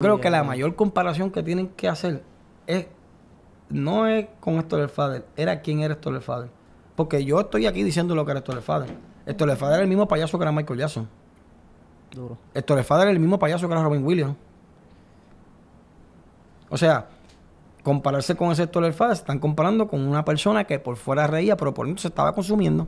Creo que la mayor comparación que tienen que hacer es no es con esto Fader, era quién era esto Fader. Porque yo estoy aquí diciendo lo que era esto del Fader. Esto Fader era el mismo payaso que era Michael Jackson. Duro. Esto Fader era el mismo payaso que era Robin Williams. O sea, compararse con ese Héctor Fader, se están comparando con una persona que por fuera reía, pero por dentro se estaba consumiendo.